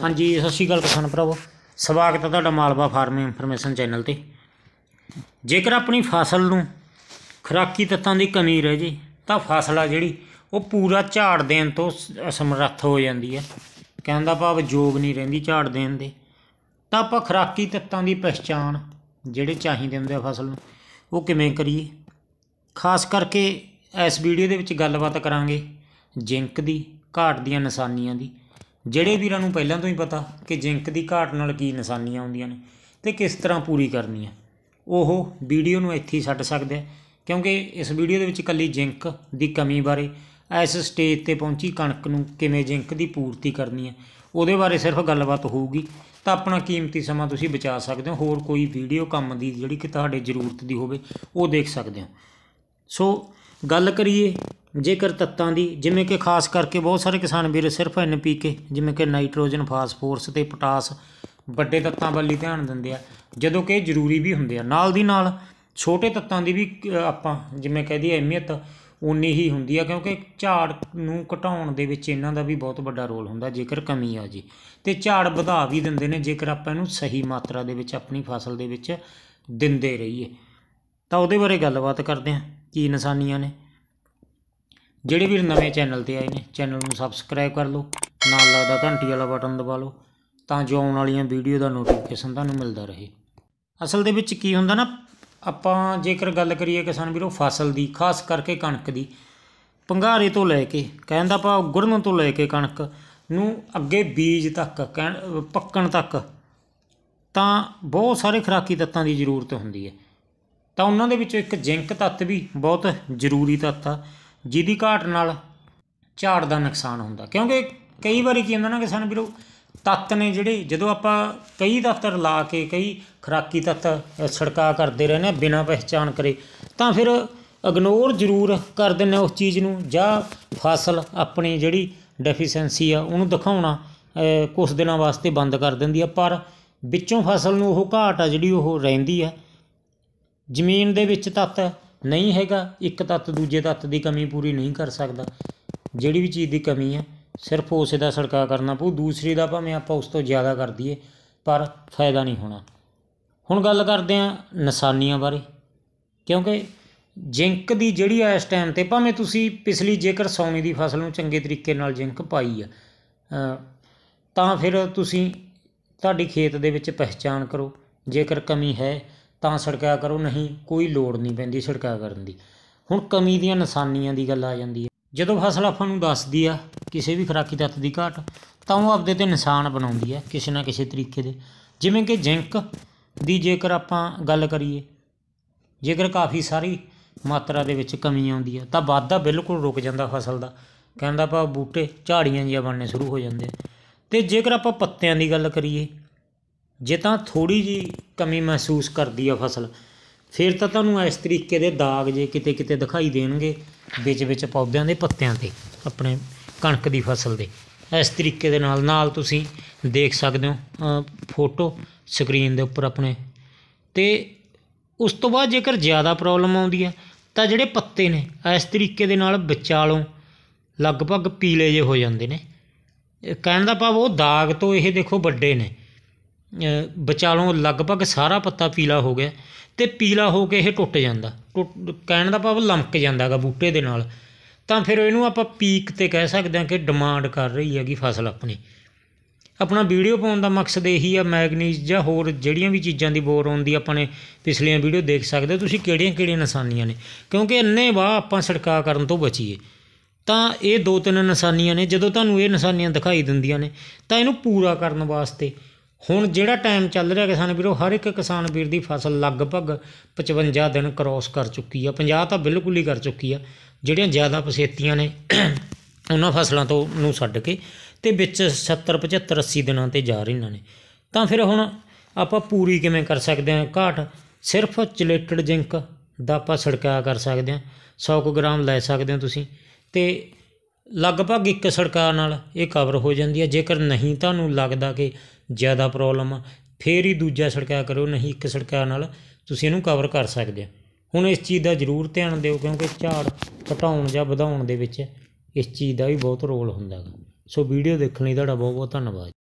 ਹਾਂਜੀ ਸਤਿ ਸ਼੍ਰੀ ਅਕਾਲ ਕਿਸਾਨ ਭਰਾਵੋ ਸਵਾਗਤ ਹੈ ਤੁਹਾਡਾ ਮਾਲਵਾ ਫਾਰਮਿੰਗ ਇਨਫੋਰਮੇਸ਼ਨ ਚੈਨਲ ਤੇ ਜੇਕਰ ਆਪਣੀ ਫਸਲ ਨੂੰ ਖਰਾਕੀ ਤੱਤਾਂ ਦੀ ਕਮੀ ਰਹਿ ਜੇ ਤਾਂ ਫਸਲ ਆ ਜਿਹੜੀ ਉਹ ਪੂਰਾ ਝਾੜ ਦੇਣ ਤੋਂ ਅਸਮਰੱਥ ਹੋ ਜਾਂਦੀ ਹੈ ਕਹਿੰਦਾ ਭਾਵ ਜੋਗ ਨਹੀਂ ਰਹਿੰਦੀ ਝਾੜ ਦੇਣ ਦੇ ਤਾਂ ਆਪਾਂ ਖਰਾਕੀ ਤੱਤਾਂ ਦੀ ਪਛਾਣ ਜਿਹੜੇ ਚਾਹੀਦੇ ਹੁੰਦੇ ਆ ਫਸਲ ਨੂੰ ਉਹ ਕਿਵੇਂ ਕਰੀਏ ਖਾਸ ਕਰਕੇ ਇਸ ਵੀਡੀਓ ਦੇ ਵਿੱਚ ਗੱਲਬਾਤ ਕਰਾਂਗੇ ਜ਼ਿੰਕ ਦੀ ਘਾਟ ਦੀਆਂ ਨਿਸ਼ਾਨੀਆਂ ਦੀ ਜਿਹੜੇ ਵੀਰਾਂ ਨੂੰ ਪਹਿਲਾਂ ਤੋਂ ਹੀ ਪਤਾ ਕਿ ਜ਼ਿੰਕ ਦੀ ਘਾਟ ਨਾਲ ਕੀ ਨਿਸ਼ਾਨੀਆਂ ਆਉਂਦੀਆਂ ਨੇ ਤੇ ਕਿਸ ਤਰ੍ਹਾਂ ਪੂਰੀ ਕਰਨੀ ਹੈ ਉਹ ਵੀਡੀਓ ਨੂੰ ਇੱਥੇ ਛੱਡ ਸਕਦੇ ਆ ਕਿਉਂਕਿ ਇਸ ਵੀਡੀਓ ਦੇ ਵਿੱਚ ਕੱਲੀ ਜ਼ਿੰਕ ਦੀ ਕਮੀ ਬਾਰੇ ਇਸ ਸਟੇਜ ਤੇ ਪਹੁੰਚੀ ਕਣਕ ਨੂੰ ਕਿਵੇਂ ਜ਼ਿੰਕ ਦੀ ਪੂਰਤੀ ਕਰਨੀ ਹੈ ਉਹਦੇ ਬਾਰੇ ਸਿਰਫ ਗੱਲਬਾਤ ਹੋਊਗੀ ਤਾਂ ਆਪਣਾ ਕੀਮਤੀ ਸਮਾਂ ਤੁਸੀਂ ਬਚਾ ਸਕਦੇ ਹੋ ਹੋਰ ਕੋਈ ਵੀਡੀਓ ਕੰਮ ਦੀ ਜਿਹੜੀ ਕਿ ਤੁਹਾਡੇ ਜ਼ਰੂਰਤ ਦੀ ਹੋਵੇ ਉਹ ਦੇਖ ਸਕਦੇ ਹੋ ਸੋ ਗੱਲ ਕਰੀਏ ਜੇਕਰ ਤੱਤਾਂ ਦੀ ਜਿਵੇਂ ਕਿ ਖਾਸ ਕਰਕੇ ਬਹੁਤ ਸਾਰੇ ਕਿਸਾਨ ਵੀਰ ਸਿਰਫ ਐਨਪੀਕੇ ਜਿਵੇਂ ਕਿ ਨਾਈਟ੍ਰੋਜਨ ਫਾਸਫੋਰਸ ਤੇ ਪੋਟਾਸ ਵੱਡੇ ਤੱਤਾਂ ਵੱਲ ਹੀ ਧਿਆਨ ਦਿੰਦੇ ਆ ਜਦੋਂ ਕਿ ਇਹ ਜ਼ਰੂਰੀ ਵੀ ਹੁੰਦੇ ਆ ਨਾਲ ਦੀ ਨਾਲ ਛੋਟੇ ਤੱਤਾਂ ਦੀ ਵੀ ਆਪਾਂ ਜਿਵੇਂ ਕਹਦੀ ਅਹਿਮੀਅਤ ਉਨੀ ਹੀ ਹੁੰਦੀ ਆ ਕਿਉਂਕਿ ਝਾੜ ਨੂੰ ਘਟਾਉਣ ਦੇ ਵਿੱਚ ਇਹਨਾਂ ਦਾ ਵੀ ਬਹੁਤ ਵੱਡਾ ਰੋਲ ਹੁੰਦਾ ਜੇਕਰ ਕਮੀ ਆ ਜੀ ਤੇ ਝਾੜ ਵਧਾ ਵੀ ਦਿੰਦੇ ਨੇ ਜੇਕਰ ਆਪਾਂ ਇਹਨੂੰ ਸਹੀ ਮਾਤਰਾ ਦੇ ਵਿੱਚ ਆਪਣੀ ਫਸਲ ਦੇ ਵਿੱਚ ਦਿੰਦੇ ਰਹੀਏ ਤਾਂ ਉਹਦੇ ਬਾਰੇ ਗੱਲਬਾਤ ਕਰਦੇ ਆਂ ਕੀ ਨਿਸ਼ਾਨੀਆਂ ਨੇ ਜਿਹੜੇ ਵੀ ਨਵੇਂ ਚੈਨਲ ਤੇ ਆਏ ਨੇ ਚੈਨਲ ਨੂੰ ਸਬਸਕ੍ਰਾਈਬ ਕਰ ਲਓ ਨਾਲ ਲੱਗਦਾ ਘੰਟੀ ਵਾਲਾ ਬਟਨ ਦਬਾ ਲਓ ਤਾਂ ਜੋ ਆਉਣ ਵਾਲੀਆਂ ਵੀਡੀਓ ਦਾ ਨੋਟੀਫਿਕੇਸ਼ਨ ਤੁਹਾਨੂੰ ਮਿਲਦਾ ਰਹੇ ਅਸਲ ਦੇ ਵਿੱਚ ਕੀ ਹੁੰਦਾ ਨਾ ਆਪਾਂ ਜੇਕਰ ਗੱਲ ਕਰੀਏ ਕਿਸਾਨ ਵੀਰੋ ਫਸਲ ਦੀ ਖਾਸ ਕਰਕੇ ਕਣਕ ਦੀ ਪੰਗਾਰੇ ਤੋਂ ਲੈ ਕੇ ਕਹਿੰਦਾ ਆਪਾਂ ਗੁਰਨ ਤੋਂ ਲੈ ਕੇ ਕਣਕ ਨੂੰ ਅੱਗੇ ਬੀਜ ਤੱਕ ਪੱਕਣ ਤੱਕ ਤਾਂ ਬਹੁਤ ਸਾਰੇ ਖਰਾਕੀ ਤੱਤਾਂ ਦੀ ਜ਼ਰੂਰਤ ਹੁੰਦੀ ਹੈ ਤਾਂ ਉਹਨਾਂ ਦੇ ਵਿੱਚੋਂ ਇੱਕ ਜ਼ਿੰਕ ਤੱਤ ਵੀ ਬਹੁਤ ਜ਼ਰੂਰੀ ਤੱਤ ਆ ਜਿਹਦੀ ਘਾਟ ਨਾਲ ਝਾੜ ਦਾ ਨੁਕਸਾਨ ਹੁੰਦਾ ਕਿਉਂਕਿ ਕਈ ਵਾਰੀ ਕੀ ਹੁੰਦਾ ਨਾ ਕਿ ਸਾਨੂੰ ਵੀਰੋ ਤੱਤ ਨੇ ਜਿਹੜੇ ਜਦੋਂ ਆਪਾਂ ਕਈ ਦਫ਼ਤਰ ਲਾ ਕੇ ਕਈ ਖਰਾਕੀ ਤੱਤ ਛੜਕਾ ਕਰਦੇ ਰਹਿੰਦੇ ਬਿਨਾਂ ਪਛਾਣ ਕਰੇ ਤਾਂ ਫਿਰ ਇਗਨੋਰ ਜ਼ਰੂਰ ਕਰ ਦਿੰਨੇ ਉਸ ਚੀਜ਼ ਨੂੰ ਜਾਂ ਫਸਲ ਆਪਣੀ ਜਿਹੜੀ ਡੈਫੀਸ਼ੈਂਸੀ ਆ ਉਹਨੂੰ ਦਿਖਾਉਣਾ ਕੁਝ ਦਿਨਾਂ ਵਾਸਤੇ ਬੰਦ ਕਰ ਦਿੰਦੀ ਆ ਪਰ ਵਿੱਚੋਂ ਫਸਲ ਨੂੰ ਉਹ ਘਾਟ ਆ ਜਿਹੜੀ ਉਹ ਰਹਿੰਦੀ ਆ ਜ਼ਮੀਨ ਦੇ ਵਿੱਚ ਤੱਤ ਨਹੀਂ ਹੈਗਾ ਇੱਕ ਤੱਤ ਦੂਜੇ ਤੱਤ ਦੀ ਕਮੀ ਪੂਰੀ ਨਹੀਂ ਕਰ ਸਕਦਾ ਜਿਹੜੀ ਵੀ ਚੀਜ਼ ਦੀ ਕਮੀ ਹੈ ਸਿਰਫ ਉਸੇ ਦਾ ਸੜਕਾ ਕਰਨਾ ਪਊ ਦੂਸਰੀ ਦਾ ਭਾਵੇਂ ਆਪਾਂ ਉਸ ਤੋਂ ਜ਼ਿਆਦਾ ਕਰ ਦਈਏ ਪਰ ਫਾਇਦਾ ਨਹੀਂ ਹੋਣਾ ਹੁਣ ਗੱਲ ਕਰਦੇ ਆ ਨਿਸ਼ਾਨੀਆਂ ਬਾਰੇ ਕਿਉਂਕਿ ਜਿੰਕ ਦੀ ਜਿਹੜੀ ਇਸ ਟਾਈਮ ਤੇ ਭਾਵੇਂ ਤੁਸੀਂ ਪਿਛਲੀ ਜੇਕਰ ਸੌਣੀ ਦੀ ਫਸਲ ਨੂੰ ਚੰਗੇ ਤਰੀਕੇ ਨਾਲ ਜਿੰਕ ਪਾਈ ਆ ਤਾਂ ਫਿਰ ਤੁਸੀਂ ਤੁਹਾਡੀ ਖੇਤ ਦੇ ਵਿੱਚ ਪਹਿਚਾਨ ਕਰੋ ਜੇਕਰ ਕਮੀ ਹੈ ਤਾਂ ਸੜਕਿਆ ਕਰੋ ਨਹੀਂ ਕੋਈ ਲੋੜ ਨਹੀਂ ਪੈਂਦੀ ਸੜਕਿਆ ਕਰਨ ਦੀ ਹੁਣ ਕਮੀ ਦੀਆਂ ਨਿਸ਼ਾਨੀਆਂ ਦੀ ਗੱਲ ਆ ਜਾਂਦੀ ਹੈ ਜਦੋਂ ਫਸਲ ਆਪਾਂ ਨੂੰ ਦੱਸਦੀ ਆ ਕਿਸੇ ਵੀ ਖਰਾਕੀ ਤੱਤ ਦੀ ਘਾਟ ਤਾਂ ਉਹ ਆਪਦੇ ਤੇ ਨਿਸ਼ਾਨ ਬਣਾਉਂਦੀ ਆ ਕਿਸੇ ਨਾ ਕਿਸੇ ਤਰੀਕੇ ਦੇ ਜਿਵੇਂ ਕਿ ਜ਼ਿੰਕ ਦੀ ਜੇਕਰ ਆਪਾਂ ਗੱਲ ਕਰੀਏ ਜੇਕਰ ਕਾਫੀ ਸਾਰੀ ਮਾਤਰਾ ਦੇ ਵਿੱਚ ਕਮੀ ਆਉਂਦੀ ਆ ਤਾਂ ਵਾਧਾ ਬਿਲਕੁਲ ਰੁਕ ਜਾਂਦਾ ਫਸਲ ਦਾ ਕਹਿੰਦਾ ਆਪਾਂ ਬੂਟੇ ਝਾੜੀਆਂ ਜਿਹਾ ਬਣਨੇ ਸ਼ੁਰੂ ਹੋ ਜਾਂਦੇ ਤੇ ਜੇਕਰ ਆਪਾਂ ਪੱਤਿਆਂ ਦੀ ਗੱਲ ਕਰੀਏ ਜੇ ਤਾਂ ਥੋੜੀ ਜੀ ਕਮੀ ਮਹਿਸੂਸ ਕਰਦੀ ਆ ਫਸਲ ਫਿਰ ਤਾਂ ਤੁਹਾਨੂੰ ਇਸ ਤਰੀਕੇ ਦੇ ਦਾਗ ਜੇ ਕਿਤੇ ਕਿਤੇ ਦਿਖਾਈ ਦੇਣਗੇ ਵਿੱਚ ਵਿੱਚ ਪੌਦਿਆਂ ਦੇ ਪੱਤਿਆਂ ਤੇ ਆਪਣੇ ਕਣਕ ਦੀ ਫਸਲ ਦੇ ਇਸ ਤਰੀਕੇ ਦੇ ਨਾਲ ਨਾਲ ਤੁਸੀਂ ਦੇਖ ਸਕਦੇ ਹੋ ਫੋਟੋ ਸਕਰੀਨ ਦੇ ਉੱਪਰ ਆਪਣੇ ਤੇ ਉਸ ਤੋਂ ਬਾਅਦ ਜੇਕਰ ਜ਼ਿਆਦਾ ਪ੍ਰੋਬਲਮ ਆਉਂਦੀ ਹੈ ਤਾਂ ਜਿਹੜੇ ਪੱਤੇ ਨੇ ਇਸ ਤਰੀਕੇ ਦੇ ਨਾਲ ਵਿਚਾਲੋਂ ਲਗਭਗ ਪੀਲੇ ਜੇ ਹੋ ਜਾਂਦੇ ਨੇ ਕਹਿਣ ਦਾ ਭਾਵ ਉਹ ਦਾਗ ਤੋਂ ਇਹ ਦੇਖੋ ਵੱਡੇ ਨੇ ਬਚਾਲੋਂ ਲਗਭਗ ਸਾਰਾ ਪੱਤਾ ਪੀਲਾ ਹੋ ਗਿਆ ਤੇ ਪੀਲਾ ਹੋ ਕੇ ਇਹ ਟੁੱਟ ਜਾਂਦਾ ਕਹਿਣ ਦਾ ਭਾਵ ਲਮਕ ਜਾਂਦਾ ਹੈਗਾ ਬੂਟੇ ਦੇ ਨਾਲ ਤਾਂ ਫਿਰ ਇਹਨੂੰ ਆਪਾਂ ਪੀਕ ਤੇ ਕਹਿ ਸਕਦੇ ਹਾਂ ਕਿ ਡਿਮਾਂਡ ਕਰ ਰਹੀ ਹੈਗੀ ਫਸਲ ਆਪਣੀ ਆਪਣਾ ਵੀਡੀਓ ਪਾਉਣ ਦਾ ਮਕਸਦ ਇਹੀ ਆ ਮੈਗਨੀਜ਼ ਜਾਂ ਹੋਰ ਜਿਹੜੀਆਂ ਵੀ ਚੀਜ਼ਾਂ ਦੀ ਬੋਰ ਆਉਂਦੀ ਆਪਾਂ ਨੇ ਪਿਛਲੀਆਂ ਵੀਡੀਓ ਦੇਖ ਸਕਦੇ ਹੋ ਤੁਸੀਂ ਕਿਹੜੀਆਂ-ਕਿਹੜੀਆਂ ਨਿਸ਼ਾਨੀਆਂ ਨੇ ਕਿਉਂਕਿ ਅੰਨੇ ਵਾਹ ਆਪਾਂ ਸੜਕਾ ਕਰਨ ਤੋਂ ਬਚੀਏ ਤਾਂ ਇਹ ਦੋ ਤਿੰਨ ਨਿਸ਼ਾਨੀਆਂ ਨੇ ਜਦੋਂ ਤੁਹਾਨੂੰ ਇਹ ਨਿਸ਼ਾਨੀਆਂ ਦਿਖਾਈ ਦਿੰਦੀਆਂ ਨੇ ਤਾਂ ਇਹਨੂੰ ਪੂਰਾ ਕਰਨ ਵਾਸਤੇ ਹੁਣ ਜਿਹੜਾ ਟਾਈਮ ਚੱਲ ਰਿਹਾ ਕਿਸਾਨ ਵੀਰੋ ਹਰ ਇੱਕ ਕਿਸਾਨ ਵੀਰ ਦੀ ਫਸਲ ਲਗਭਗ 55 ਦਿਨ ਕ੍ਰੋਸ ਕਰ ਚੁੱਕੀ ਆ 50 ਤਾਂ ਬਿਲਕੁਲ ਹੀ ਕਰ ਚੁੱਕੀ ਆ ਜਿਹੜੀਆਂ ਜ਼ਿਆਦਾ ਪਸੇਤੀਆਂ ਨੇ ਉਹਨਾਂ ਫਸਲਾਂ ਤੋਂ ਨੂੰ ਛੱਡ ਕੇ ਤੇ ਵਿੱਚ 70 75 80 ਦਿਨਾਂ ਤੇ ਜਾ ਰਹੀਆਂ ਨੇ ਤਾਂ ਫਿਰ ਹੁਣ ਆਪਾਂ ਪੂਰੀ ਕਿਵੇਂ ਕਰ ਸਕਦੇ ਹਾਂ ਘਾਟ ਸਿਰਫ ਚਲੇਟਡ ਜ਼ਿੰਕ ਦਾ ਆਪਾਂ ਸੜਕਾ ਕਰ ਸਕਦੇ ਹਾਂ 100 ਗ੍ਰਾਮ ਲੈ ਸਕਦੇ ਹੋ ਤੁਸੀਂ ਤੇ ਲਗਭਗ ਇੱਕ ਸੜਕਾ ਨਾਲ ਇਹ ਕਵਰ ਹੋ ਜਾਂਦੀ ਹੈ ਜੇਕਰ ਨਹੀਂ ਤੁਹਾਨੂੰ ਲੱਗਦਾ ਕਿ ਜ਼ਿਆਦਾ ਪ੍ਰੋਬਲਮ ਆ ਫੇਰ ਹੀ ਦੂਜਾ ਛਿੜਕਾਅ ਕਰੋ ਨਹੀਂ ਇੱਕ ਛਿੜਕਾਅ ਨਾਲ ਤੁਸੀਂ ਇਹਨੂੰ ਕਵਰ ਕਰ ਸਕਦੇ ਆ ਹੁਣ ਇਸ ਚੀਜ਼ ਦਾ ਜ਼ਰੂਰ ਧਿਆਨ ਦਿਓ ਕਿਉਂਕਿ ਝਾੜ ਘਟਾਉਣ ਜਾਂ ਵਧਾਉਣ ਦੇ ਵਿੱਚ ਇਸ ਚੀਜ਼ ਦਾ ਵੀ ਬਹੁਤ ਰੋਲ ਹੁੰਦਾ ਹੈ ਸੋ ਵੀਡੀਓ ਦੇਖਣ ਲਈ ਤੁਹਾਡਾ ਬਹੁਤ ਬਹੁਤ ਧੰਨਵਾਦ